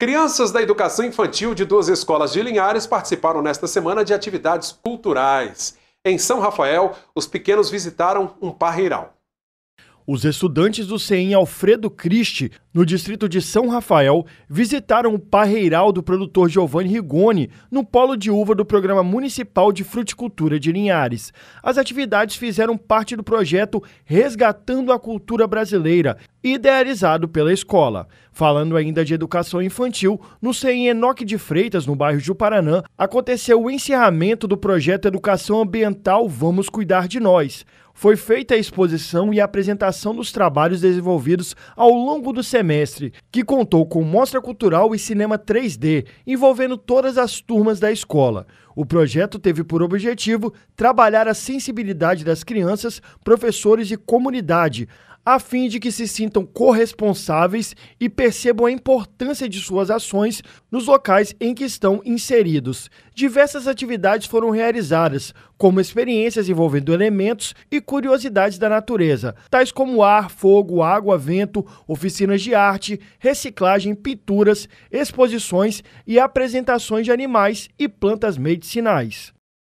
Crianças da educação infantil de duas escolas de Linhares participaram nesta semana de atividades culturais. Em São Rafael, os pequenos visitaram um parreiral. Os estudantes do CEM Alfredo Cristi no distrito de São Rafael, visitaram o parreiral do produtor Giovanni Rigoni, no polo de uva do Programa Municipal de Fruticultura de Linhares. As atividades fizeram parte do projeto Resgatando a Cultura Brasileira, idealizado pela escola. Falando ainda de educação infantil, no CEM Enoque de Freitas, no bairro de Paranã, aconteceu o encerramento do projeto Educação Ambiental Vamos Cuidar de Nós. Foi feita a exposição e a apresentação dos trabalhos desenvolvidos ao longo do semestre semestre, que contou com mostra cultural e cinema 3D, envolvendo todas as turmas da escola. O projeto teve por objetivo trabalhar a sensibilidade das crianças, professores e comunidade, a fim de que se sintam corresponsáveis e percebam a importância de suas ações nos locais em que estão inseridos diversas atividades foram realizadas, como experiências envolvendo elementos e curiosidades da natureza, tais como ar, fogo, água, vento, oficinas de arte, reciclagem, pinturas, exposições e apresentações de animais e plantas medicinais.